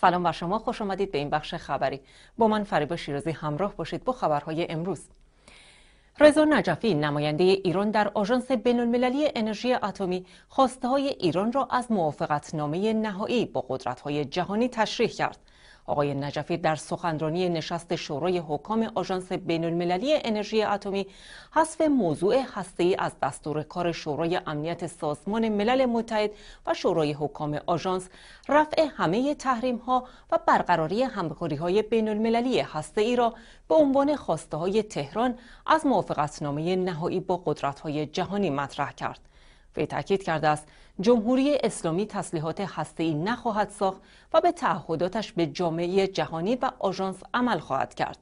سلام بر شما خوش آمدید به این بخش خبری با من فریبا شیرازی همراه باشید با خبرهای امروز رضا نجفی نماینده ایران در آژانس المللی انرژی اتمی خواسته های ایران را از موافقتنامه نهایی با قدرت های جهانی تشریح کرد آقای نجفی در سخنرانی نشست شورای حکام آژانس بین المللی انرژی اتمی حذف موضوع هسته از دستور کار شورای امنیت سازمان ملل متحد و شورای حکام آژانس رفع همه تحریم ها و برقراری همکاری های بین المللی هسته ای را به عنوان خواسته های تهران از موافقتنامه نهایی با قدرت های جهانی مطرح کرد. وی تاکید کرده است جمهوری اسلامی تسلیحات ای نخواهد ساخت و به تعهداتش به جامعه جهانی و آژانس عمل خواهد کرد.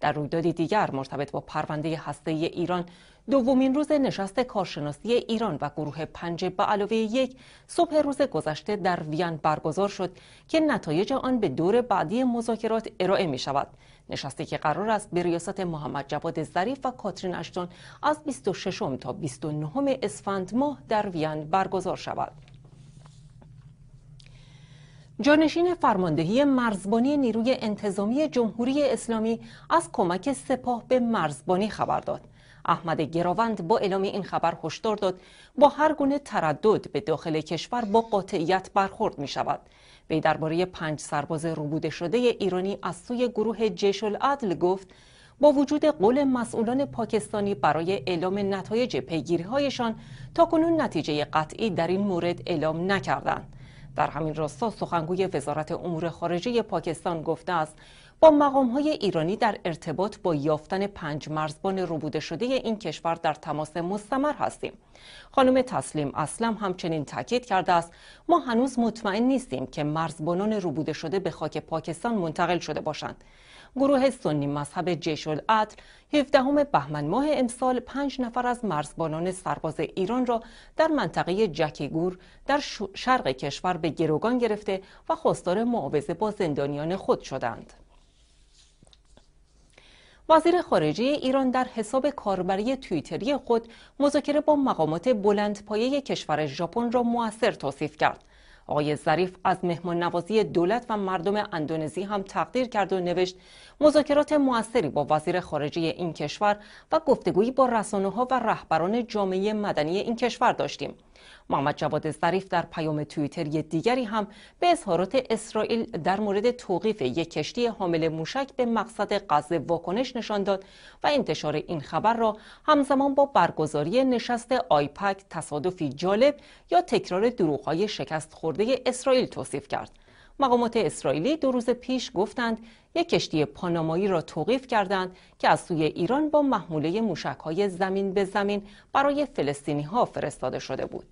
در رویدادی دیگر مرتبط با پرونده هسته ای ایران دومین روز نشست کارشناسی ایران و گروه پنج به علاوه یک صبح روز گذشته در وین برگزار شد که نتایج آن به دور بعدی مذاکرات ارائه می شود. نشستی که قرار است به ریاست محمد جواد ظریف و کاترین اشتون از 26 تا 29 اسفند ماه در وین برگزار شود. جانشین فرماندهی مرزبانی نیروی انتظامی جمهوری اسلامی از کمک سپاه به مرزبانی خبر داد. احمد گراوند با اعلام این خبر هشدار داد با هر گونه تردد به داخل کشور با قاطعیت برخورد می شود وی درباره پنج سرباز ربوده شده ایرانی از سوی گروه جیش العدل گفت با وجود قول مسئولان پاکستانی برای اعلام نتایج هایشان تا کنون نتیجه قطعی در این مورد اعلام نکردند در همین راستا سخنگوی وزارت امور خارجه پاکستان گفته است با مقام های ایرانی در ارتباط با یافتن پنج مرزبان ربوده شده این کشور در تماس مستمر هستیم. خانم تسلیم اسلم همچنین تاکید کرده است ما هنوز مطمئن نیستیم که مرزبانان ربوده شده به خاک پاکستان منتقل شده باشند. گروه سنی مذهب جیش العدل 17 بهمن ماه امسال پنج نفر از مرزبانان سرباز ایران را در منطقه جکیگور در شرق کشور به گروگان گرفته و خواستار معاوضه با زندانیان خود شدند. وزیر خارجه ایران در حساب کاربری توییتری خود مذاکره با مقامات بلندپایه کشور ژاپن را موثر توصیف کرد. آقای ظریف از مهمان نوازی دولت و مردم اندونزی هم تقدیر کرد و نوشت مذاکرات موثری با وزیر خارجه این کشور و گفتگویی با رسانه ها و رهبران جامعه مدنی این کشور داشتیم. محمد جواد ظریف در پیام توییتر دیگری هم به اظهارات اسرائیل در مورد توقیف یک کشتی حامل موشک به مقصد غزه واکنش نشان داد و انتشار این خبر را همزمان با برگزاری نشست آیپک تصادفی جالب یا تکرار دروغهای شکست خورده اسرائیل توصیف کرد مقامات اسرائیلی دو روز پیش گفتند یک کشتی پانامایی را توقیف کردند که از سوی ایران با محموله های زمین به زمین برای فلسطینی ها فرستاده شده بود.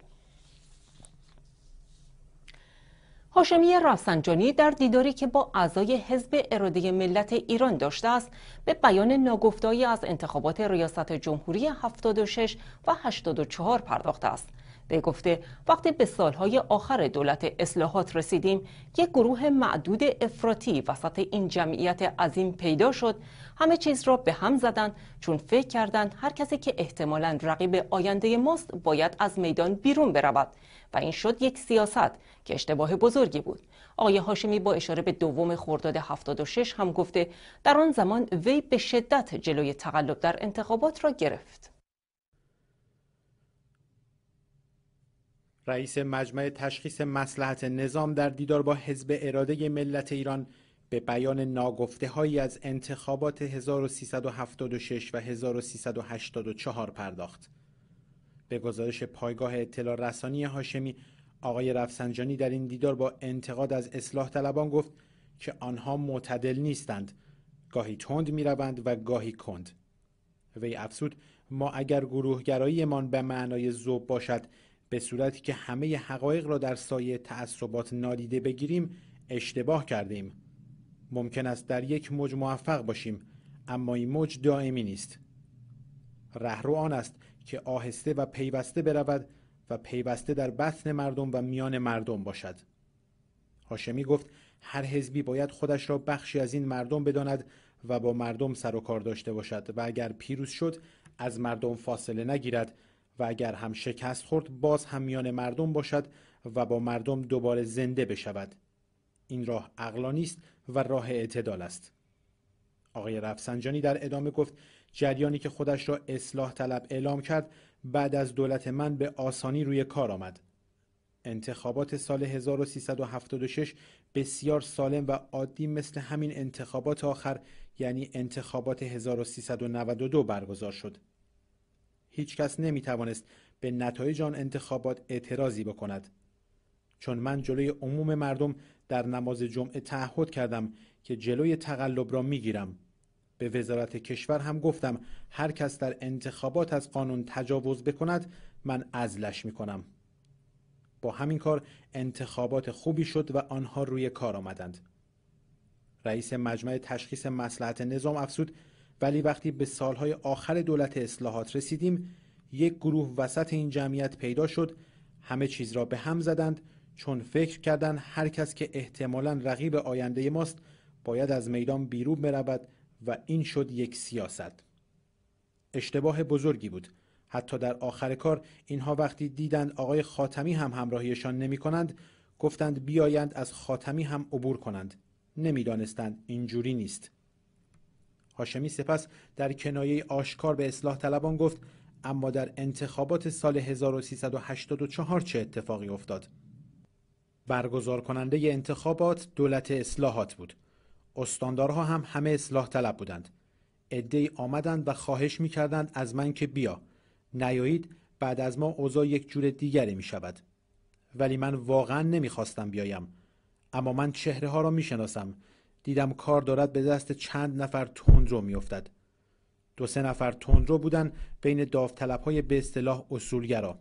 هاشمی رفسنجانی در دیداری که با اعضای حزب اراده ملت ایران داشته است به بیان ناگفتایی از انتخابات ریاست جمهوری 76 و 84 پرداخته است به گفته وقتی به سالهای آخر دولت اصلاحات رسیدیم یک گروه معدود افراطی وسط این جمعیت عظیم پیدا شد همه چیز را به هم زدند چون فکر کردند هر کسی که احتمالا رقیب آینده ماست باید از میدان بیرون برود و این شد یک سیاست که اشتباه بزرگی بود آقای هاشمی با اشاره به دوم خرداد 76 هم گفته در آن زمان وی به شدت جلوی تقلب در انتخابات را گرفت رئیس مجمع تشخیص مسلحت نظام در دیدار با حزب اراده ملت ایران به بیان ناگفته هایی از انتخابات 1376 و 1384 پرداخت. به گزارش پایگاه اطلاع رسانی هاشمی آقای رفسنجانی در این دیدار با انتقاد از اصلاح طلبان گفت که آنها معتدل نیستند گاهی تند می روند و گاهی کند وی افسود ما اگر گروهگراییمان به معنای زوب باشد به صورتی که همه حقایق را در سایه تعصبات نادیده بگیریم اشتباه کردیم. ممکن است در یک موج موفق باشیم اما این موج دائمی نیست. رهرو آن است که آهسته و پیوسته برود و پیوسته در بطن مردم و میان مردم باشد. هاشمی گفت هر حزبی باید خودش را بخشی از این مردم بداند و با مردم سر و کار داشته باشد و اگر پیروز شد از مردم فاصله نگیرد و اگر هم شکست خورد باز هم میان مردم باشد و با مردم دوباره زنده بشود این راه عقلانی است و راه اعتدال است آقای رفسنجانی در ادامه گفت جریانی که خودش را اصلاح طلب اعلام کرد بعد از دولت من به آسانی روی کار آمد انتخابات سال 1376 بسیار سالم و عادی مثل همین انتخابات آخر یعنی انتخابات 1392 برگزار شد کس نمی توانست به نتایج آن انتخابات اعتراضی بکند چون من جلوی عموم مردم در نماز جمعه تعهد کردم که جلوی تقلب را می گیرم. به وزارت کشور هم گفتم هر کس در انتخابات از قانون تجاوز بکند من ازلش می کنم. با همین کار انتخابات خوبی شد و آنها روی کار آمدند. رئیس مجمع تشخیص مسلحت نظام افسود ولی وقتی به سالهای آخر دولت اصلاحات رسیدیم یک گروه وسط این جمعیت پیدا شد همه چیز را به هم زدند چون فکر کردند هر کس که احتمالا رقیب آینده ماست باید از میدان بیرون برود و این شد یک سیاست اشتباه بزرگی بود حتی در آخر کار اینها وقتی دیدند آقای خاتمی هم همراهیشان نمی کنند گفتند بیایند از خاتمی هم عبور کنند نمیدانستند اینجوری نیست هاشمی سپس در کنایه آشکار به اصلاح طلبان گفت اما در انتخابات سال 1384 چه اتفاقی افتاد؟ برگزار کننده انتخابات دولت اصلاحات بود. استاندارها هم همه اصلاح طلب بودند. ادهی آمدند و خواهش میکردند از من که بیا. نیایید بعد از ما اوضاع یک جور دیگری می شود. ولی من واقعا نمیخواستم بیایم. اما من چهره ها را میشناسم دیدم کار دارد به دست چند نفر رو میافتد دو سه نفر رو بودن بین داوطلب های به اصطلاح اصولگرا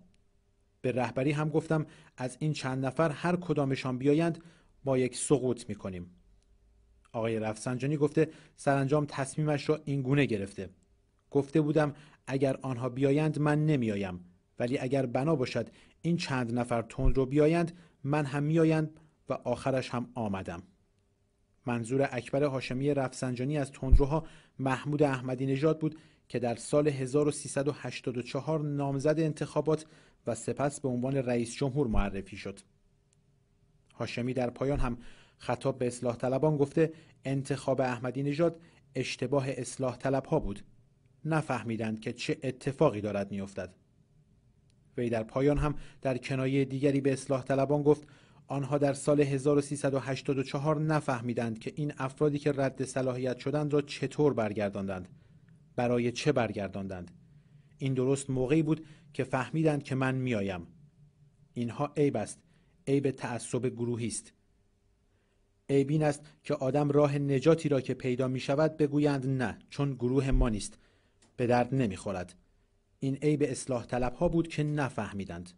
به رهبری هم گفتم از این چند نفر هر کدامشان بیایند با یک سقوط میکنیم آقای رفسنجانی گفته سرانجام تصمیمش را گونه گرفته گفته بودم اگر آنها بیایند من نمیایم ولی اگر بنا باشد این چند نفر رو بیایند من هم میآیند و آخرش هم آمدم منظور اکبر هاشمی رفسنجانی از تندروها محمود احمدی نژاد بود که در سال 1384 نامزد انتخابات و سپس به عنوان رئیس جمهور معرفی شد. هاشمی در پایان هم خطاب به اصلاح طلبان گفته انتخاب احمدی نژاد اشتباه اصلاح طلب ها بود. نفهمیدند که چه اتفاقی دارد میافتد. وی در پایان هم در کنایه دیگری به اصلاح طلبان گفت آنها در سال 1384 نفهمیدند که این افرادی که رد صلاحیت شدند را چطور برگرداندند برای چه برگرداندند این درست موقعی بود که فهمیدند که من میایم. اینها عیب است عیب تعصب گروهی است عیب این است که آدم راه نجاتی را که پیدا می شود بگویند نه چون گروه ما نیست به درد نمی خورد. این عیب اصلاح طلب ها بود که نفهمیدند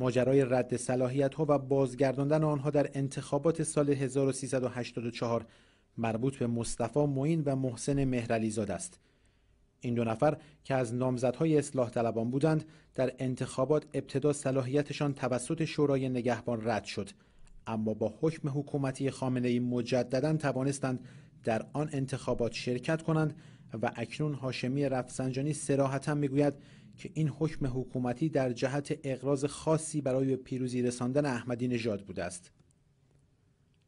ماجرای رد صلاحیت ها و بازگرداندن آنها در انتخابات سال 1384 مربوط به مصطفی معین و محسن مهرلیزاد است این دو نفر که از نامزدهای اصلاح طلبان بودند در انتخابات ابتدا صلاحیتشان توسط شورای نگهبان رد شد اما با حکم حکومتی خامنه ای مجددا توانستند در آن انتخابات شرکت کنند و اکنون هاشمی رفسنجانی سراحتا میگوید که این حکم حکومتی در جهت اقراض خاصی برای پیروزی رساندن احمدی نژاد بوده است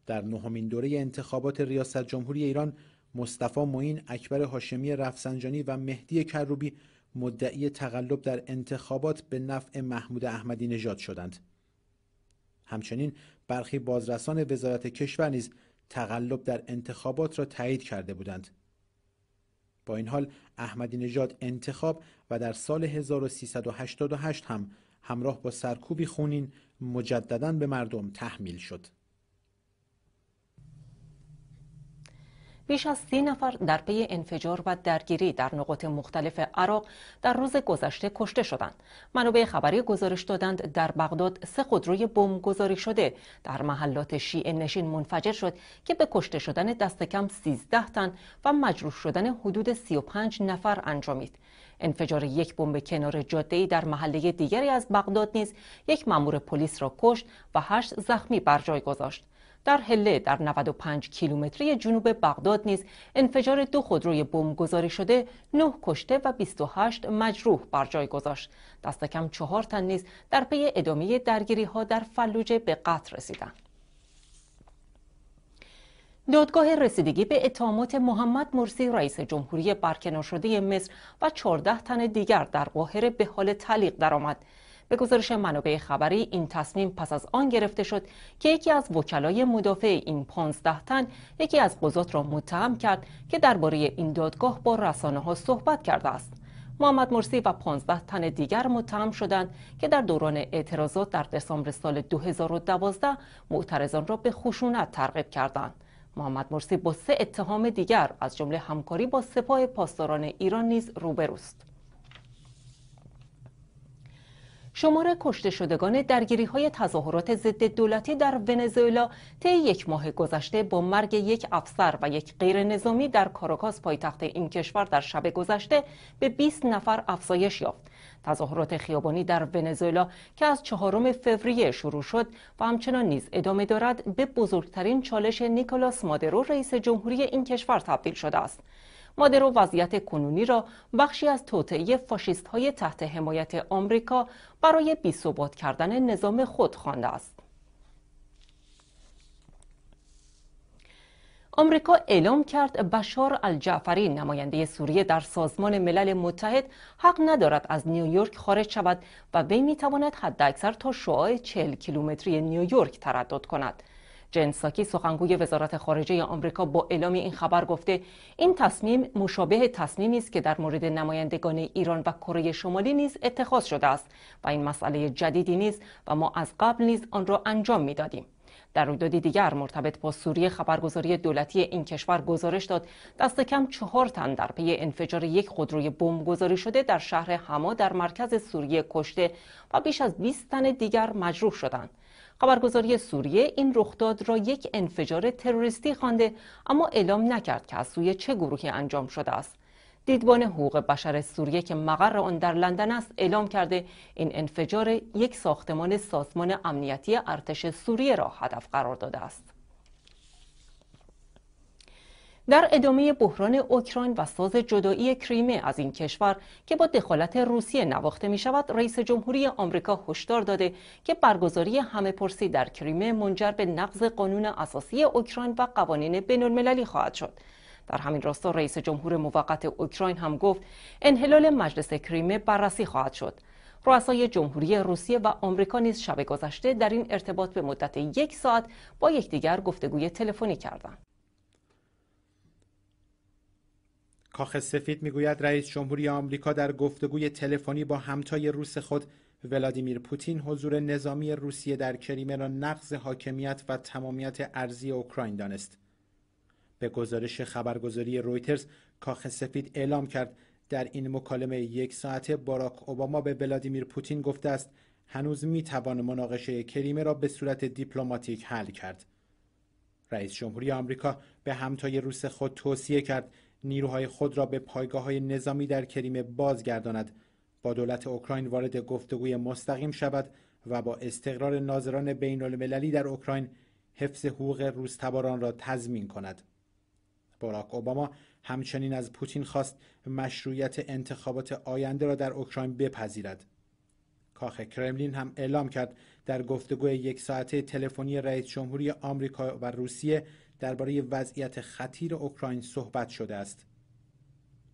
در نهمین دوره انتخابات ریاست جمهوری ایران مصطفی معین اکبر هاشمی رفسنجانی و مهدی کروبی مدعی تقلب در انتخابات به نفع محمود احمدی نژاد شدند همچنین برخی بازرسان وزارت کشور نیز تقلب در انتخابات را تایید کرده بودند با این حال احمدی نژاد انتخاب و در سال 1388 هم همراه با سرکوبی خونین مجددا به مردم تحمیل شد بیش از سی نفر در پی انفجار و درگیری در نقاط مختلف عراق در روز گذشته کشته شدند. منابع خبری گزارش دادند در بغداد سه خودروی گذاری شده در محلات شیعه نشین منفجر شد که به کشته شدن دست کم 13 تن و مجروح شدن حدود 35 نفر انجامید. انفجار یک بمب کنار جاده در محله دیگری از بغداد نیز یک مامور پلیس را کشت و هشت زخمی بر جای گذاشت. در حله در 95 کیلومتری جنوب بغداد نیز انفجار دو خودروی گذاری شده 9 کشته و 28 مجروح بر جای گذاشت دست کم چهار تن نیز در پی ادامه درگیری ها در فلوجه به قتل رسیدند دادگاه رسیدگی به اتهامات محمد مرسی رئیس جمهوری برکنار شده مصر و 14 تن دیگر در قاهره به حال تعلیق درآمد. به گزارش منابع خبری این تصمیم پس از آن گرفته شد که یکی از وکلای مدافع این 15 تن یکی از قضات را متهم کرد که درباره این دادگاه با رسانه ها صحبت کرده است. محمد مرسی و 15 تن دیگر متهم شدند که در دوران اعتراضات در دسامبر سال 2012 معترضان را به خشونت ترغیب کردند. محمد مرسی با سه اتهام دیگر از جمله همکاری با سپاه پاسداران ایران نیز روبروست. شمار کشته شدگان درگیری های تظاهرات ضد دولتی در ونزوئلا طی یک ماه گذشته با مرگ یک افسر و یک غیر نظامی در کاراکاس پایتخت این کشور در شب گذشته به 20 نفر افزایش یافت. تظاهرات خیابانی در ونزوئلا که از چهارم فوریه شروع شد و همچنان نیز ادامه دارد به بزرگترین چالش نیکولاس مادرو رئیس جمهوری این کشور تبدیل شده است. مادرو وضعیت کنونی را بخشی از توطئه فاشیست های تحت حمایت آمریکا برای بیثبات کردن نظام خود خوانده است. آمریکا اعلام کرد بشار الجعفری نماینده سوریه در سازمان ملل متحد حق ندارد از نیویورک خارج شود و وی میتواند حداکثر تا شعاع 40 کیلومتری نیویورک تردد کند جنساکی سخنگوی وزارت خارجه آمریکا با اعلام این خبر گفته این تصمیم مشابه تصمیمی است که در مورد نمایندگان ایران و کره شمالی نیز اتخاذ شده است و این مسئله جدیدی نیست و ما از قبل نیز آن را انجام میدادیم در رویدادی دیگر مرتبط با سوریه خبرگزاری دولتی این کشور گزارش داد دست کم چهار تن در پی انفجار یک خودروی بمب گذاری شده در شهر حما در مرکز سوریه کشته و بیش از 20 تن دیگر مجروح شدند خبرگزاری سوریه این رخداد را یک انفجار تروریستی خوانده اما اعلام نکرد که از سوی چه گروهی انجام شده است دیدبان حقوق بشر سوریه که مقر آن در لندن است اعلام کرده این انفجار یک ساختمان سازمان امنیتی ارتش سوریه را هدف قرار داده است در ادامه بحران اوکراین و ساز جدایی کریمه از این کشور که با دخالت روسیه نواخته می شود رئیس جمهوری آمریکا هشدار داده که برگزاری همه پرسی در کریمه منجر به نقض قانون اساسی اوکراین و قوانین بین المللی خواهد شد در همین راستا رئیس جمهور موقت اوکراین هم گفت انحلال مجلس کریمه بررسی خواهد شد رؤسای جمهوری روسیه و آمریکا نیز شب گذشته در این ارتباط به مدت یک ساعت با یکدیگر گفتگوی تلفنی کردند کاخ سفید میگوید رئیس جمهوری آمریکا در گفتگوی تلفنی با همتای روس خود ولادیمیر پوتین حضور نظامی روسیه در کریمه را نقض حاکمیت و تمامیت ارزی اوکراین دانست. به گزارش خبرگزاری رویترز کاخ سفید اعلام کرد در این مکالمه یک ساعته باراک اوباما به ولادیمیر پوتین گفته است هنوز می توان مناقشه کریمه را به صورت دیپلماتیک حل کرد. رئیس جمهوری آمریکا به همتای روس خود توصیه کرد نیروهای خود را به پایگاه های نظامی در کریمه بازگرداند با دولت اوکراین وارد گفتگوی مستقیم شود و با استقرار ناظران بین در اوکراین حفظ حقوق روستباران را تضمین کند باراک اوباما همچنین از پوتین خواست مشروعیت انتخابات آینده را در اوکراین بپذیرد کاخ کرملین هم اعلام کرد در گفتگوی یک ساعته تلفنی رئیس جمهوری آمریکا و روسیه درباره وضعیت خطیر اوکراین صحبت شده است.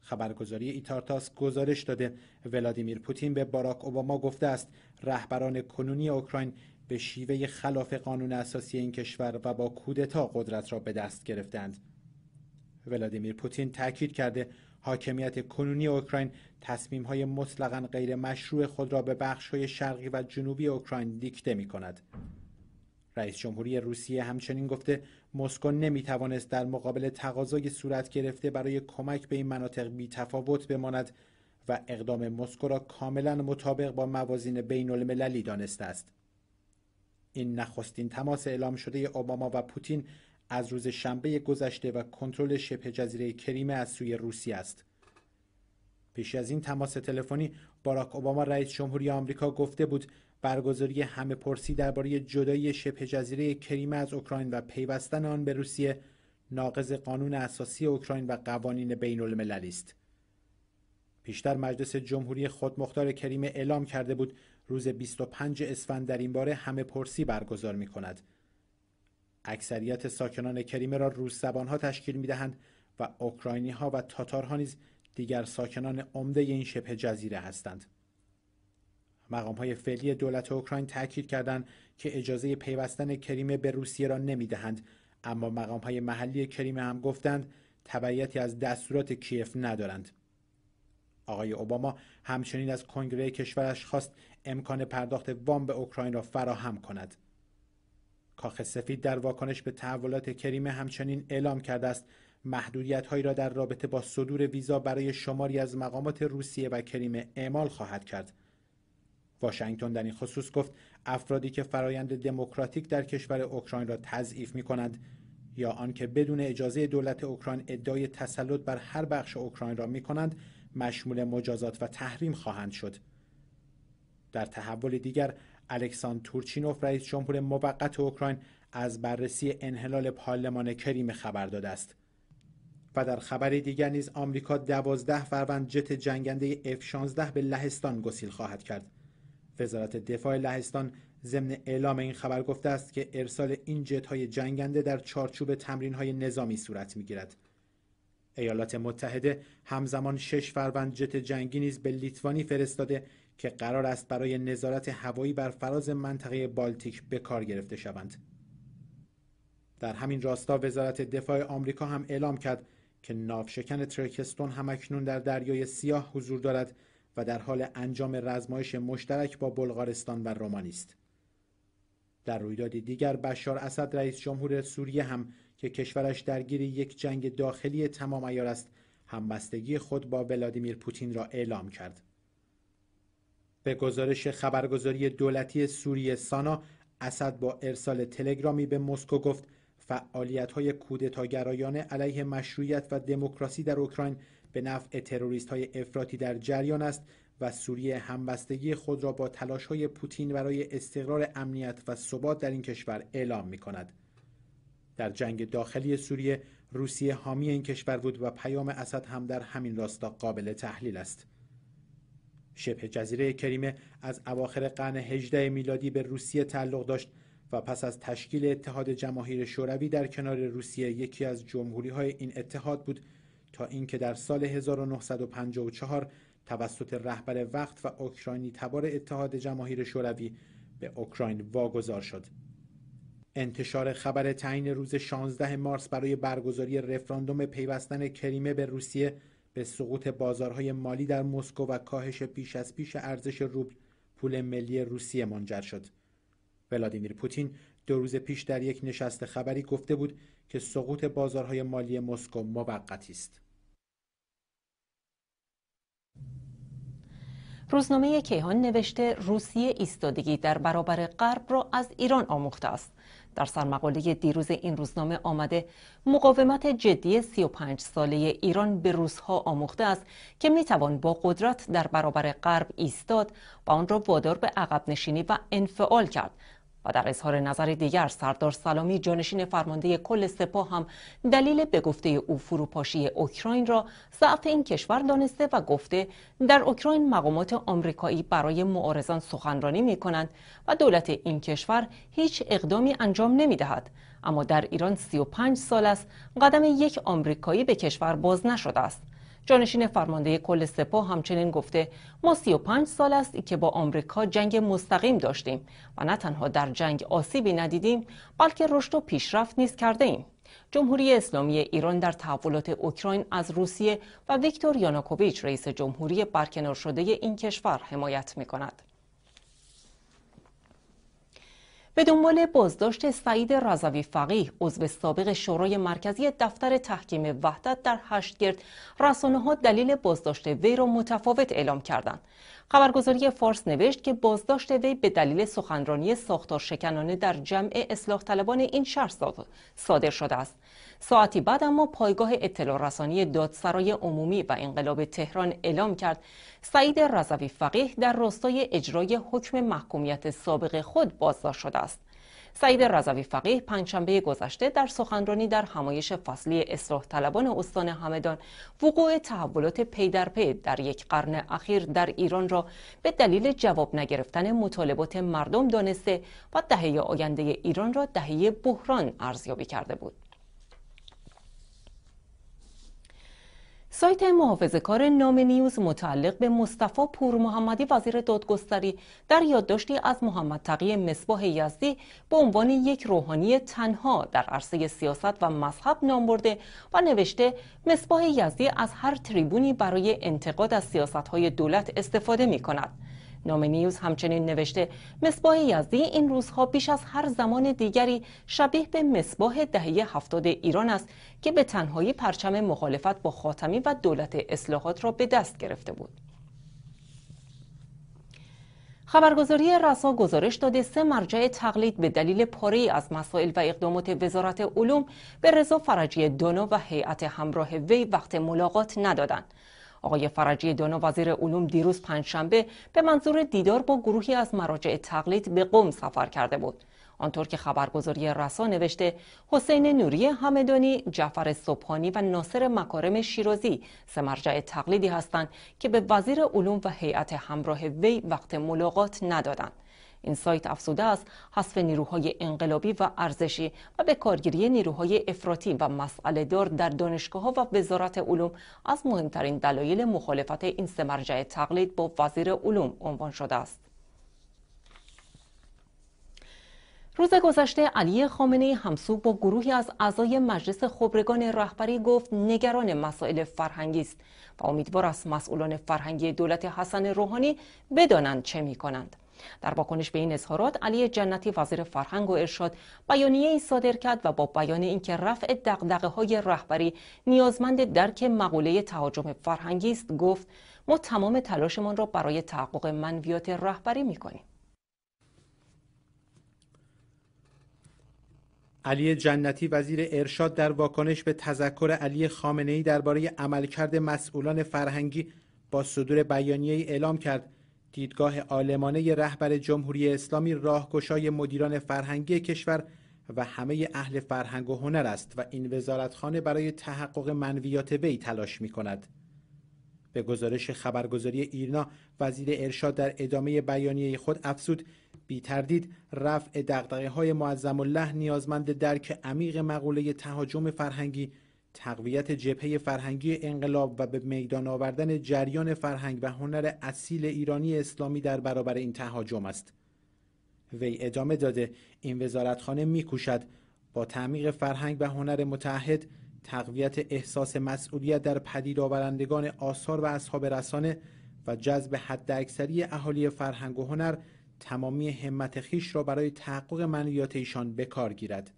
خبرگزاری ایتارتاس گزارش داده ولادیمیر پوتین به باراک اوباما گفته است رهبران کنونی اوکراین به شیوه خلاف قانون اساسی این کشور و با کودتا قدرت را به دست گرفتند. ولادیمیر پوتین تاکید کرده حاکمیت کنونی اوکراین تصمیم های مطلقا غیر مشروع خود را به بخش های شرقی و جنوبی اوکراین دیکته می کند. رئیس جمهوری روسیه همچنین گفته مسکو نمیتوانست در مقابل تقاضای صورت گرفته برای کمک به این مناطق بی تفاوت بماند و اقدام مسکو را کاملا مطابق با موازین بین المللی دانسته است. این نخستین تماس اعلام شده اوباما و پوتین از روز شنبه گذشته و کنترل شبه جزیره کریمه از سوی روسیه است. پیش از این تماس تلفنی باراک اوباما رئیس جمهوری آمریکا گفته بود برگزاری همه پرسی درباره جدایی شبه جزیره کریمه از اوکراین و پیوستن آن به روسیه ناقض قانون اساسی اوکراین و قوانین بین المللی است. پیشتر مجلس جمهوری خودمختار کریمه اعلام کرده بود روز 25 اسفند در این باره همه پرسی برگزار می کند. اکثریت ساکنان کریمه را روس زبانها تشکیل می دهند و اوکراینی ها و تاتارها نیز دیگر ساکنان عمده این شبه جزیره هستند. مقام های فعلی دولت اوکراین تاکید کردند که اجازه پیوستن کریمه به روسیه را نمیدهند اما مقام های محلی کریمه هم گفتند تبعیتی از دستورات کیف ندارند آقای اوباما همچنین از کنگره کشورش خواست امکان پرداخت وام به اوکراین را فراهم کند کاخ سفید در واکنش به تحولات کریمه همچنین اعلام کرده است محدودیت هایی را در رابطه با صدور ویزا برای شماری از مقامات روسیه و کریمه اعمال خواهد کرد واشنگتن در این خصوص گفت افرادی که فرایند دموکراتیک در کشور اوکراین را تضعیف می کنند یا آنکه بدون اجازه دولت اوکراین ادعای تسلط بر هر بخش اوکراین را می کنند مشمول مجازات و تحریم خواهند شد در تحول دیگر الکسان تورچینوف رئیس جمهور موقت اوکراین از بررسی انحلال پارلمان کریم خبر داده است و در خبر دیگر نیز آمریکا دوازده فروند جت جنگنده F-16 به لهستان گسیل خواهد کرد وزارت دفاع لهستان ضمن اعلام این خبر گفته است که ارسال این جت های جنگنده در چارچوب تمرین های نظامی صورت می گیرد. ایالات متحده همزمان شش فروند جت جنگی نیز به لیتوانی فرستاده که قرار است برای نظارت هوایی بر فراز منطقه بالتیک به کار گرفته شوند. در همین راستا وزارت دفاع آمریکا هم اعلام کرد که ناوشکن ترکستون اکنون در دریای سیاه حضور دارد و در حال انجام رزمایش مشترک با بلغارستان و رومانی است. در رویدادی دیگر بشار اسد رئیس جمهور سوریه هم که کشورش درگیر یک جنگ داخلی تمام ایار است همبستگی خود با ولادیمیر پوتین را اعلام کرد. به گزارش خبرگزاری دولتی سوریه سانا اسد با ارسال تلگرامی به مسکو گفت فعالیت های کودتاگرایانه علیه مشروعیت و دموکراسی در اوکراین به نفع تروریست های افراطی در جریان است و سوریه همبستگی خود را با تلاش های پوتین برای استقرار امنیت و ثبات در این کشور اعلام می کند. در جنگ داخلی سوریه روسیه حامی این کشور بود و پیام اسد هم در همین راستا قابل تحلیل است. شبه جزیره کریمه از اواخر قرن 18 میلادی به روسیه تعلق داشت و پس از تشکیل اتحاد جماهیر شوروی در کنار روسیه یکی از جمهوری های این اتحاد بود تا اینکه در سال 1954 توسط رهبر وقت و اوکراینی تبار اتحاد جماهیر شوروی به اوکراین واگذار شد. انتشار خبر تعیین روز 16 مارس برای برگزاری رفراندوم پیوستن کریمه به روسیه به سقوط بازارهای مالی در مسکو و کاهش پیش از پیش ارزش روبل پول ملی روسیه منجر شد. ولادیمیر پوتین دو روز پیش در یک نشست خبری گفته بود که سقوط بازارهای مالی مسکو موقتی است. روزنامه کیهان نوشته روسیه ایستادگی در برابر غرب را از ایران آموخته است در سرمقاله دیروز این روزنامه آمده مقاومت جدی 35 ساله ایران به روسها آموخته است که میتوان با قدرت در برابر غرب ایستاد و آن را وادار به عقب نشینی و انفعال کرد و در اظهار نظر دیگر سردار سلامی جانشین فرمانده کل سپاه هم دلیل به گفته او فروپاشی اوکراین را ضعف این کشور دانسته و گفته در اوکراین مقامات آمریکایی برای معارضان سخنرانی می کنند و دولت این کشور هیچ اقدامی انجام نمی دهد. اما در ایران 35 سال است قدم یک آمریکایی به کشور باز نشده است جانشین فرمانده کل سپاه همچنین گفته ما 35 سال است که با آمریکا جنگ مستقیم داشتیم و نه تنها در جنگ آسیبی ندیدیم بلکه رشد و پیشرفت نیز کرده ایم. جمهوری اسلامی ایران در تحولات اوکراین از روسیه و ویکتور یانوکوویچ رئیس جمهوری برکنار شده این کشور حمایت می کند. به دنبال بازداشت سعید رضوی فقیه عضو سابق شورای مرکزی دفتر تحکیم وحدت در هشتگرد رسانه ها دلیل بازداشت وی را متفاوت اعلام کردند خبرگزاری فارس نوشت که بازداشت وی به دلیل سخنرانی ساختار شکنانه در جمع اصلاح طلبان این شهر صادر شده است ساعتی بعد اما پایگاه اطلاع رسانی دادسرای عمومی و انقلاب تهران اعلام کرد سعید رضوی فقیه در راستای اجرای حکم محکومیت سابق خود بازداشت شده است سعید رضوی فقیه پنجشنبه گذشته در سخنرانی در همایش فصلی اصلاح طلبان استان همدان وقوع تحولات پی در پی در یک قرن اخیر در ایران را به دلیل جواب نگرفتن مطالبات مردم دانسته و دهه آینده ایران را دهه بحران ارزیابی کرده بود. سایت محافظ کار نام نیوز متعلق به مصطفی پور محمدی وزیر دادگستری در یادداشتی از محمد تقی مصباح یزدی به عنوان یک روحانی تنها در عرصه سیاست و مذهب نام برده و نوشته مصباح یزدی از هر تریبونی برای انتقاد از های دولت استفاده می کند. نام نیوز همچنین نوشته مصباح یزدی این روزها بیش از هر زمان دیگری شبیه به مصباح دهه هفتاد ایران است که به تنهایی پرچم مخالفت با خاتمی و دولت اصلاحات را به دست گرفته بود. خبرگزاری رسا گزارش داده سه مرجع تقلید به دلیل پاره از مسائل و اقدامات وزارت علوم به رضا فرجی دانو و هیئت همراه وی وقت ملاقات ندادند. آقای فرجی دانا وزیر علوم دیروز پنجشنبه به منظور دیدار با گروهی از مراجع تقلید به قم سفر کرده بود آنطور که خبرگزاری رسا نوشته حسین نوری همدانی جعفر صبحانی و ناصر مکارم شیرازی سه مرجع تقلیدی هستند که به وزیر علوم و هیئت همراه وی وقت ملاقات ندادند این سایت افزوده است حذف نیروهای انقلابی و ارزشی و به کارگیری نیروهای افراطی و مسئله دار در دانشگاه ها و وزارت علوم از مهمترین دلایل مخالفت این سه تقلید با وزیر علوم عنوان شده است روز گذشته علی خامنه همسو با گروهی از اعضای مجلس خبرگان رهبری گفت نگران مسائل فرهنگی است و امیدوار است مسئولان فرهنگی دولت حسن روحانی بدانند چه می کنند. در واکنش به این اظهارات علی جنتی وزیر فرهنگ و ارشاد بیانیه ای صادر کرد و با بیان اینکه رفع دقدقه های رهبری نیازمند درک مقوله تهاجم فرهنگی است گفت ما تمام تلاشمان را برای تحقق منویات رهبری میکنیم علی جنتی وزیر ارشاد در واکنش به تذکر علی خامنه ای درباره عملکرد مسئولان فرهنگی با صدور بیانیه ای اعلام کرد دیدگاه آلمانه رهبر جمهوری اسلامی راهگشای مدیران فرهنگی کشور و همه اهل فرهنگ و هنر است و این وزارتخانه برای تحقق منویات وی تلاش می کند. به گزارش خبرگزاری ایرنا وزیر ارشاد در ادامه بیانیه خود افزود بی تردید رفع دقدقه های معظم الله نیازمند درک عمیق مقوله تهاجم فرهنگی تقویت جبهه فرهنگی انقلاب و به میدان آوردن جریان فرهنگ و هنر اصیل ایرانی اسلامی در برابر این تهاجم است وی ادامه داده این وزارتخانه میکوشد با تعمیق فرهنگ و هنر متحد تقویت احساس مسئولیت در پدید آورندگان آثار و اصحاب رسانه و جذب اکثری اهالی فرهنگ و هنر تمامی همت خیش را برای تحقق منویات ایشان به کار گیرد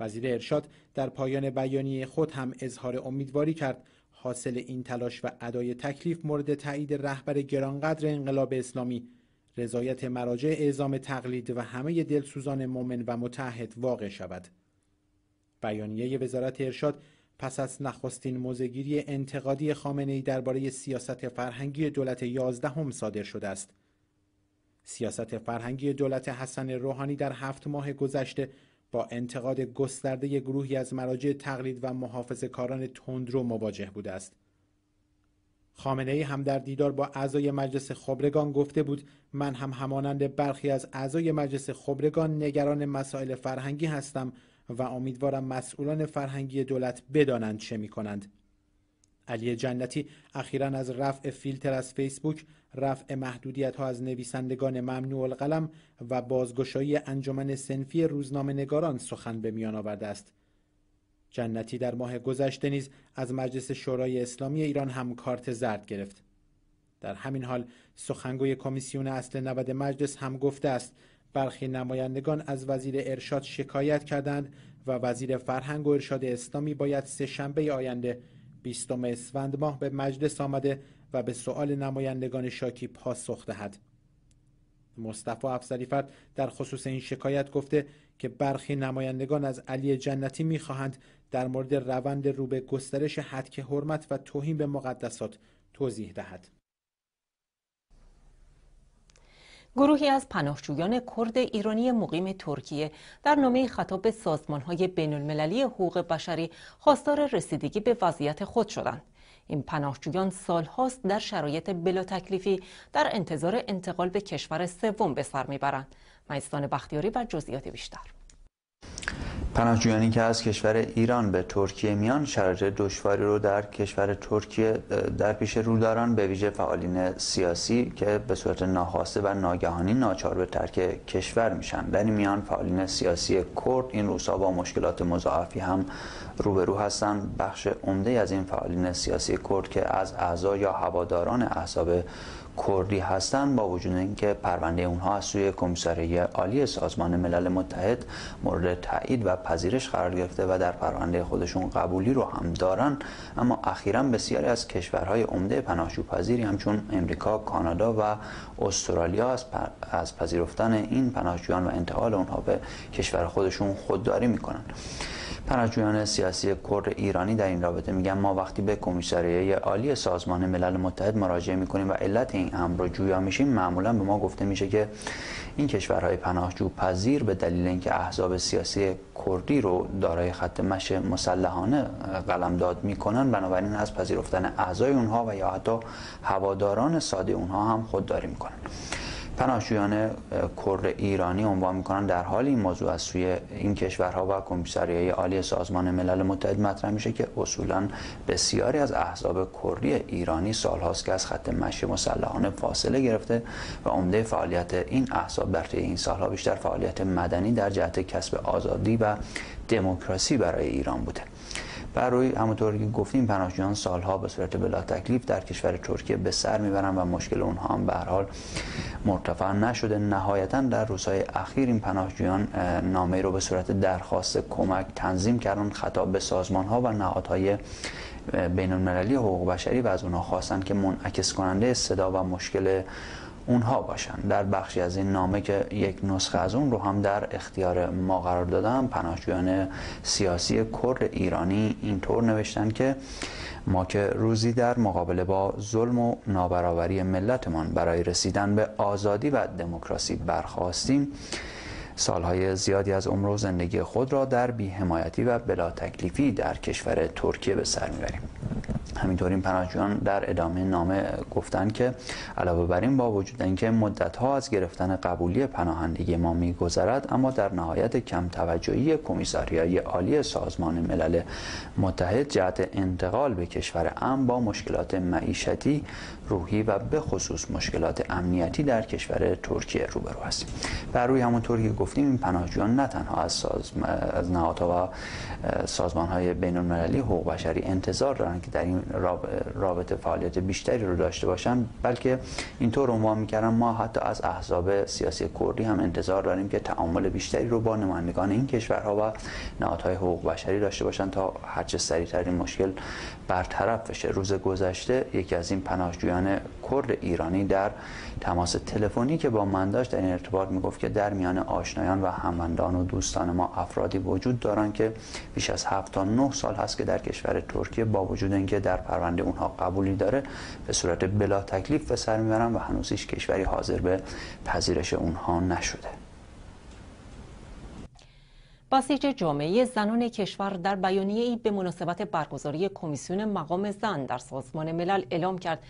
وزیر ارشاد در پایان بیانیه خود هم اظهار امیدواری کرد حاصل این تلاش و ادای تکلیف مورد تایید رهبر گرانقدر انقلاب اسلامی رضایت مراجع اعزام تقلید و همه دلسوزان مؤمن و متحد واقع شود بیانیه وزارت ارشاد پس از نخستین موزگیری انتقادی خامنه ای درباره سیاست فرهنگی دولت یازدهم صادر شده است سیاست فرهنگی دولت حسن روحانی در هفت ماه گذشته با انتقاد گسترده گروهی از مراجع تقلید و محافظه کاران تندرو مواجه بوده است. خامنه ای هم در دیدار با اعضای مجلس خبرگان گفته بود من هم همانند برخی از اعضای مجلس خبرگان نگران مسائل فرهنگی هستم و امیدوارم مسئولان فرهنگی دولت بدانند چه می کنند. علی جنتی اخیرا از رفع فیلتر از فیسبوک رفع محدودیت ها از نویسندگان ممنوع القلم و بازگشایی انجمن سنفی روزنامه نگاران سخن به میان آورده است جنتی در ماه گذشته نیز از مجلس شورای اسلامی ایران هم کارت زرد گرفت در همین حال سخنگوی کمیسیون اصل 90 مجلس هم گفته است برخی نمایندگان از وزیر ارشاد شکایت کردند و وزیر فرهنگ و ارشاد اسلامی باید سه شنبه آینده بیستم اسفند ماه به مجلس آمده و به سؤال نمایندگان شاکی پاسخ دهد مصطفی افزریفرد در خصوص این شکایت گفته که برخی نمایندگان از علی جنتی میخواهند در مورد روند روبه گسترش حدک حرمت و توهین به مقدسات توضیح دهد گروهی از پناهجویان کرد ایرانی مقیم ترکیه در نامه خطاب به سازمانهای بین المللی حقوق بشری خواستار رسیدگی به وضعیت خود شدند. این پناهجویان سالهاست در شرایط بلا تکلیفی در انتظار انتقال به کشور سوم به سر میبرند. بختیاری و جزئیات بیشتر پناهجویانی که از کشور ایران به ترکیه میان شرایط دشواری رو در کشور ترکیه در پیش رو دارن به ویژه فعالین سیاسی که به صورت ناخواسته و ناگهانی ناچار به ترک کشور میشن در این میان فعالین سیاسی کرد این روزها با مشکلات مضاعفی هم روبرو هستند بخش عمده از این فعالین سیاسی کرد که از اعضا یا هواداران احزاب کردی هستند با وجود اینکه پرونده اونها از سوی کمیساری عالی سازمان ملل متحد مورد تایید و پذیرش قرار گرفته و در پرونده خودشون قبولی رو هم دارن اما اخیرا بسیاری از کشورهای عمده پناهجو پذیری همچون امریکا، کانادا و استرالیا از, از پذیرفتن این پناهجویان و انتقال اونها به کشور خودشون خودداری میکنن پناهجویان سیاسی کرد ایرانی در این رابطه میگن ما وقتی به کمیساریه عالی سازمان ملل متحد مراجعه میکنیم و علت این امر رو جویا میشیم معمولا به ما گفته میشه که این کشورهای پناهجو پذیر به دلیل اینکه احزاب سیاسی کردی رو دارای خط مش مسلحانه قلمداد میکنن بنابراین از پذیرفتن اعضای اونها و یا حتی هواداران ساده اونها هم خودداری میکنن پناهجویان کرد ایرانی عنوان میکنن در حال این موضوع از سوی این کشورها و کمیسیاری عالی سازمان ملل متحد مطرح میشه که اصولا بسیاری از احزاب کردی ایرانی سالهاست که از خط مشی مسلحانه فاصله گرفته و عمده فعالیت این احزاب در طی این سالها بیشتر فعالیت مدنی در جهت کسب آزادی و دموکراسی برای ایران بوده روی همونطور که گفتیم پناهجویان سالها به صورت بلا تکلیف در کشور ترکیه به سر میبرن و مشکل اونها هم به هر حال مرتفع نشده نهایتا در روزهای اخیر این پناهجویان نامه رو به صورت درخواست کمک تنظیم کردن خطاب به سازمان ها و نهادهای بین المللی حقوق بشری و از اونها خواستن که منعکس کننده صدا و مشکل اونها باشن در بخشی از این نامه که یک نسخه از اون رو هم در اختیار ما قرار دادم پناهجویان سیاسی کرد ایرانی اینطور نوشتن که ما که روزی در مقابله با ظلم و نابرابری ملتمان برای رسیدن به آزادی و دموکراسی برخواستیم سالهای زیادی از عمر و زندگی خود را در حمایتی و بلا تکلیفی در کشور ترکیه به سر میبریم همینطور این پناهجویان در ادامه نامه گفتند که علاوه بر این با وجود اینکه مدت ها از گرفتن قبولی پناهندگی ما میگذرد اما در نهایت کم توجهی کمیساریای عالی سازمان ملل متحد جهت انتقال به کشور ام با مشکلات معیشتی روحی و به خصوص مشکلات امنیتی در کشور ترکیه روبرو هستیم بر روی همونطور که گفتیم این پناهجویان نه تنها از, سازم... از نهادها و سازمان های بین المللی حقوق بشری انتظار دارند که در این رابطه فعالیت بیشتری رو داشته باشن بلکه اینطور عنوان میکردم ما حتی از احزاب سیاسی کردی هم انتظار داریم که تعامل بیشتری رو با نمایندگان این کشورها و نهادهای حقوق بشری داشته باشن تا هرچه سریعتر این مشکل برطرف بشه روز گذشته یکی از این پناهجویان کرد ایرانی در تماس تلفنی که با من داشت در این ارتباط میگفت که در میان آشنایان و هموندان و دوستان ما افرادی وجود دارن که بیش از 7 تا 9 سال هست که در کشور ترکیه با وجود اینکه در پرونده اونها قبولی داره به صورت بلا تکلیف به سر میبرن و هنوز کشوری حاضر به پذیرش اونها نشده بسیج جامعه زنان کشور در بیانیه ای به مناسبت برگزاری کمیسیون مقام زن در سازمان ملل اعلام کرد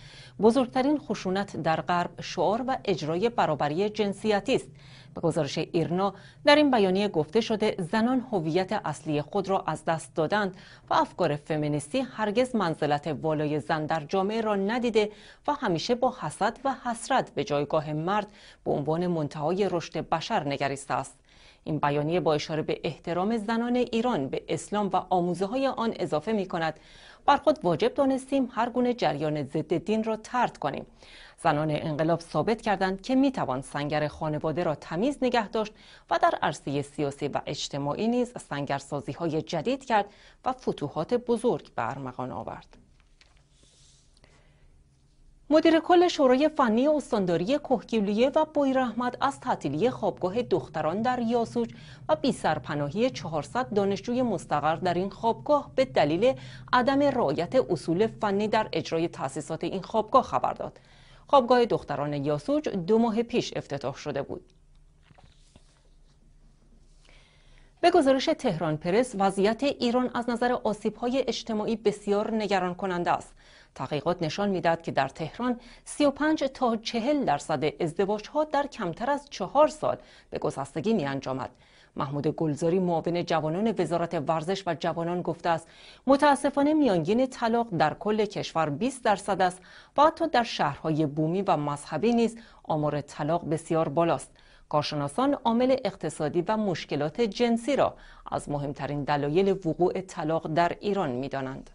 بزرگترین خشونت در غرب شعار و اجرای برابری جنسیتی است به گزارش ایرنا در این بیانیه گفته شده زنان هویت اصلی خود را از دست دادند و افکار فمینیستی هرگز منزلت والای زن در جامعه را ندیده و همیشه با حسد و حسرت به جایگاه مرد به عنوان منتهای رشد بشر نگریسته است این بیانیه با اشاره به احترام زنان ایران به اسلام و آموزه های آن اضافه می کند بر خود واجب دانستیم هر گونه جریان ضد دین را ترد کنیم زنان انقلاب ثابت کردند که می توان سنگر خانواده را تمیز نگه داشت و در عرصه سیاسی و اجتماعی نیز سنگرسازی های جدید کرد و فتوحات بزرگ به آورد مدیر کل شورای فنی استانداری کهگیلویه و رحمت از تعطیلی خوابگاه دختران در یاسوج و بیسرپناهی 400 دانشجوی مستقر در این خوابگاه به دلیل عدم رعایت اصول فنی در اجرای تاسیسات این خوابگاه خبر داد. خوابگاه دختران یاسوج دو ماه پیش افتتاح شده بود. به گزارش تهران پرس وضعیت ایران از نظر آسیب‌های اجتماعی بسیار نگران کننده است. تحقیقات نشان میدهد که در تهران 35 تا 40 درصد ازدواج ها در کمتر از چهار سال به گسستگی می انجامد. محمود گلزاری معاون جوانان وزارت ورزش و جوانان گفته است متاسفانه میانگین طلاق در کل کشور 20 درصد است و حتی در شهرهای بومی و مذهبی نیز آمار طلاق بسیار بالاست کارشناسان عامل اقتصادی و مشکلات جنسی را از مهمترین دلایل وقوع طلاق در ایران میدانند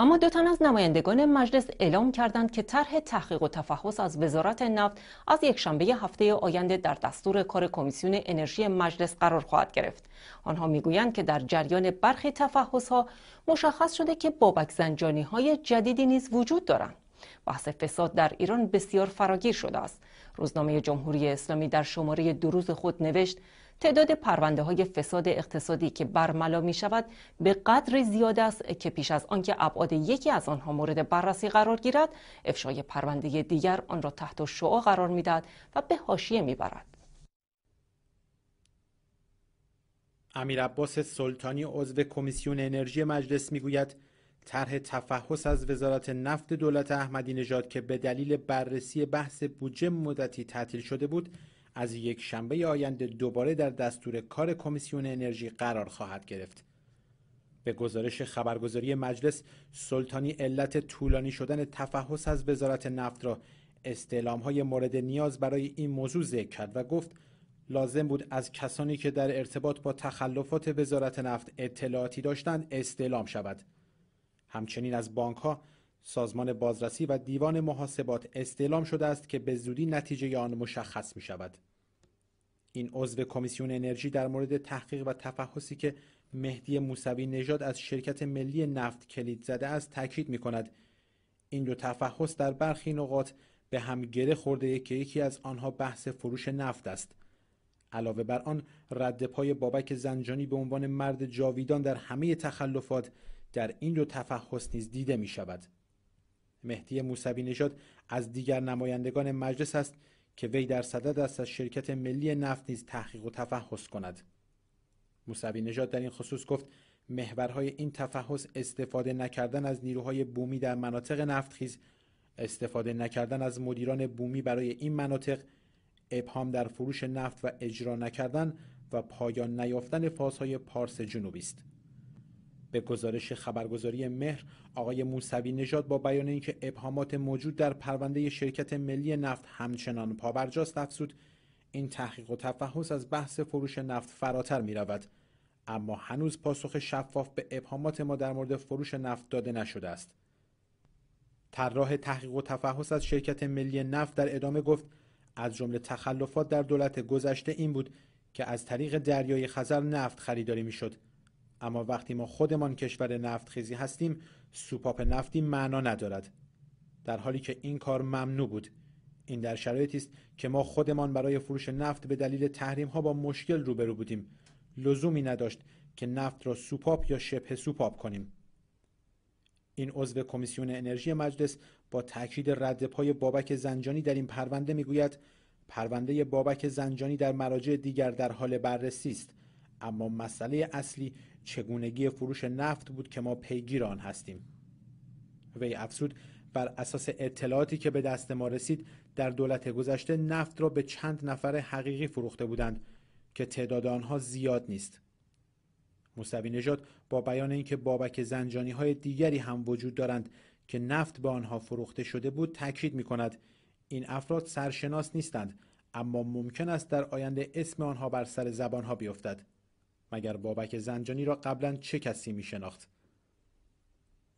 اما دو تن از نمایندگان مجلس اعلام کردند که طرح تحقیق و تفحص از وزارت نفت از یک شنبه هفته آینده در دستور کار کمیسیون انرژی مجلس قرار خواهد گرفت. آنها میگویند که در جریان برخی تفحص ها مشخص شده که بابک زنجانی های جدیدی نیز وجود دارند. بحث فساد در ایران بسیار فراگیر شده است. روزنامه جمهوری اسلامی در شماره دو روز خود نوشت تعداد پرونده های فساد اقتصادی که برملا می شود به قدر زیاد است که پیش از آنکه ابعاد یکی از آنها مورد بررسی قرار گیرد افشای پرونده دیگر آن را تحت شعا قرار میدهد و به حاشیه میبرد امیر عباس سلطانی عضو کمیسیون انرژی مجلس میگوید طرح تفحص از وزارت نفت دولت احمدی نژاد که به دلیل بررسی بحث بودجه مدتی تعطیل شده بود از یک شنبه آینده دوباره در دستور کار کمیسیون انرژی قرار خواهد گرفت. به گزارش خبرگزاری مجلس سلطانی علت طولانی شدن تفحص از وزارت نفت را استعلام های مورد نیاز برای این موضوع ذکر کرد و گفت لازم بود از کسانی که در ارتباط با تخلفات وزارت نفت اطلاعاتی داشتند استعلام شود. همچنین از بانک ها سازمان بازرسی و دیوان محاسبات استعلام شده است که به زودی نتیجه آن مشخص می شود. این عضو کمیسیون انرژی در مورد تحقیق و تفحصی که مهدی موسوی نژاد از شرکت ملی نفت کلید زده است تاکید می کند. این دو تفحص در برخی نقاط به هم گره خورده که یکی از آنها بحث فروش نفت است. علاوه بر آن رد پای بابک زنجانی به عنوان مرد جاویدان در همه تخلفات در این دو تفحص نیز دیده می شود. مهدی موسوی نژاد از دیگر نمایندگان مجلس است که وی در صدد است از شرکت ملی نفت نیز تحقیق و تفحص کند موسوی نژاد در این خصوص گفت محورهای این تفحص استفاده نکردن از نیروهای بومی در مناطق نفتخیز استفاده نکردن از مدیران بومی برای این مناطق ابهام در فروش نفت و اجرا نکردن و پایان نیافتن فازهای پارس جنوبی است به گزارش خبرگزاری مهر آقای موسوی نژاد با بیان اینکه ابهامات موجود در پرونده شرکت ملی نفت همچنان پابرجاست افزود این تحقیق و تفحص از بحث فروش نفت فراتر می رود اما هنوز پاسخ شفاف به ابهامات ما در مورد فروش نفت داده نشده است طراح تحقیق و تفحص از شرکت ملی نفت در ادامه گفت از جمله تخلفات در دولت گذشته این بود که از طریق دریای خزر نفت خریداری میشد اما وقتی ما خودمان کشور نفت خیزی هستیم سوپاپ نفتی معنا ندارد در حالی که این کار ممنوع بود این در شرایطی است که ما خودمان برای فروش نفت به دلیل تحریم ها با مشکل روبرو بودیم لزومی نداشت که نفت را سوپاپ یا شبه سوپاپ کنیم این عضو کمیسیون انرژی مجلس با تاکید رد پای بابک زنجانی در این پرونده میگوید پرونده بابک زنجانی در مراجع دیگر در حال بررسی است اما مسئله اصلی چگونگی فروش نفت بود که ما پیگیر آن هستیم وی افزود: بر اساس اطلاعاتی که به دست ما رسید در دولت گذشته نفت را به چند نفر حقیقی فروخته بودند که تعداد آنها زیاد نیست موسوی نژاد با بیان اینکه بابک زنجانی های دیگری هم وجود دارند که نفت به آنها فروخته شده بود تاکید می کند این افراد سرشناس نیستند اما ممکن است در آینده اسم آنها بر سر زبان ها بیفتد مگر بابک زنجانی را قبلا چه کسی می شناخت؟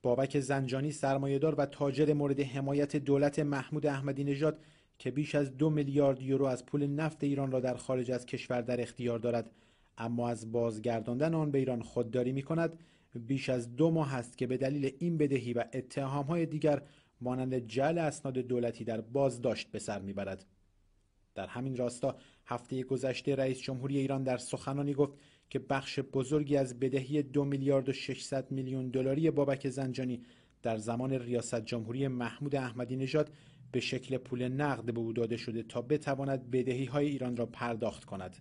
بابک زنجانی سرمایهدار و تاجر مورد حمایت دولت محمود احمدی نژاد که بیش از دو میلیارد یورو از پول نفت ایران را در خارج از کشور در اختیار دارد اما از بازگرداندن آن به ایران خودداری می کند بیش از دو ماه است که به دلیل این بدهی و های دیگر مانند جل اسناد دولتی در بازداشت به سر میبرد در همین راستا هفته گذشته رئیس جمهوری ایران در سخنانی گفت که بخش بزرگی از بدهی دو میلیارد و 600 میلیون دلاری بابک زنجانی در زمان ریاست جمهوری محمود احمدی نژاد به شکل پول نقد به او داده شده تا بتواند بدهی های ایران را پرداخت کند.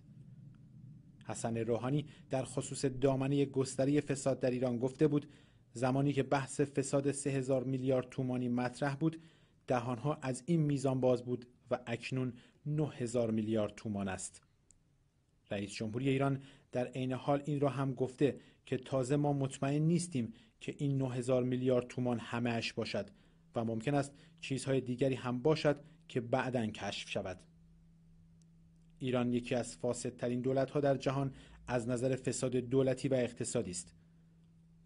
حسن روحانی در خصوص دامنه گستری فساد در ایران گفته بود زمانی که بحث فساد 3000 میلیارد تومانی مطرح بود دهانها از این میزان باز بود و اکنون 9000 میلیارد تومان است. رئیس جمهوری ایران در عین حال این را هم گفته که تازه ما مطمئن نیستیم که این 9000 میلیارد تومان همهش باشد و ممکن است چیزهای دیگری هم باشد که بعدا کشف شود ایران یکی از فاسدترین ها در جهان از نظر فساد دولتی و اقتصادی است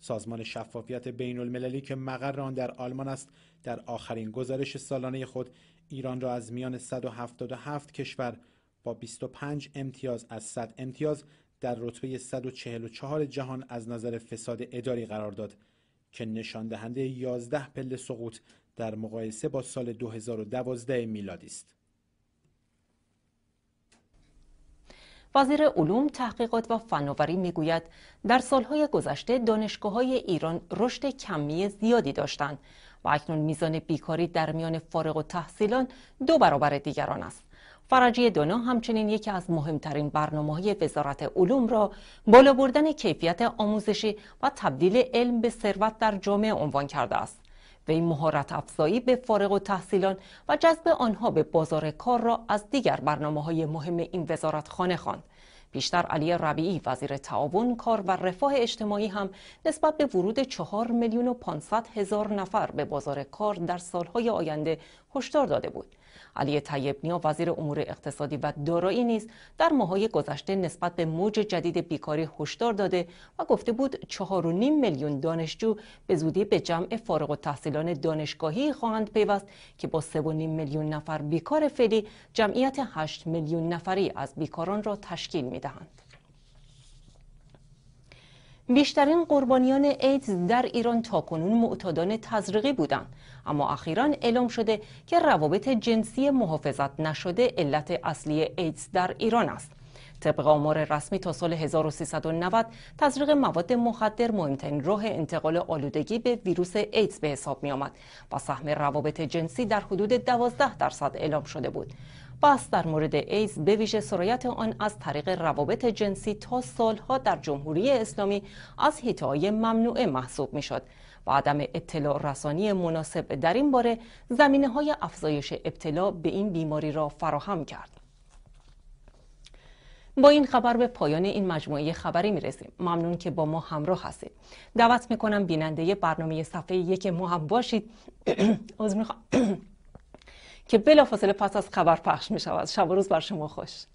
سازمان شفافیت بین المللی که مقر آن در آلمان است در آخرین گزارش سالانه خود ایران را از میان 177 کشور با 25 امتیاز از 100 امتیاز در رتبه 144 جهان از نظر فساد اداری قرار داد که نشان دهنده 11 پل سقوط در مقایسه با سال 2012 میلادی است. وزیر علوم تحقیقات و فناوری میگوید در سالهای گذشته دانشگاه های ایران رشد کمی زیادی داشتند و اکنون میزان بیکاری در میان فارغ و تحصیلان دو برابر دیگران است فرجی دونا همچنین یکی از مهمترین برنامه وزارت علوم را بالا بردن کیفیت آموزشی و تبدیل علم به ثروت در جامعه عنوان کرده است. و این مهارت افزایی به فارغ و تحصیلان و جذب آنها به بازار کار را از دیگر برنامه های مهم این وزارت خانه خواند. بیشتر علی ربیعی وزیر تعاون کار و رفاه اجتماعی هم نسبت به ورود چهار میلیون و 500 هزار نفر به بازار کار در سالهای آینده هشدار داده بود. علی طیب نیا وزیر امور اقتصادی و دارایی نیز در ماهای گذشته نسبت به موج جدید بیکاری هشدار داده و گفته بود 4.5 میلیون دانشجو به زودی به جمع فارغ تحصیلان دانشگاهی خواهند پیوست که با 3.5 میلیون نفر بیکار فعلی جمعیت 8 میلیون نفری از بیکاران را تشکیل میدهند. بیشترین قربانیان ایدز در ایران تاکنون معتادان تزریقی بودند اما اخیرا اعلام شده که روابط جنسی محافظت نشده علت اصلی ایدز در ایران است طبق آمار رسمی تا سال 1390 تزریق مواد مخدر مهمترین راه انتقال آلودگی به ویروس ایدز به حساب می آمد و سهم روابط جنسی در حدود 12 درصد اعلام شده بود بحث در مورد ایز به ویژه سرایت آن از طریق روابط جنسی تا سالها در جمهوری اسلامی از هیتای ممنوعه محسوب میشد و عدم اطلاع رسانی مناسب در این باره زمینه های افزایش ابتلا به این بیماری را فراهم کرد. با این خبر به پایان این مجموعه خبری می رسیم. ممنون که با ما همراه هستید. دعوت میکنم بیننده برنامه صفحه یک ما هم باشید. که بلافاصله پس از خبر پخش می شود شب و روز بر شما خوش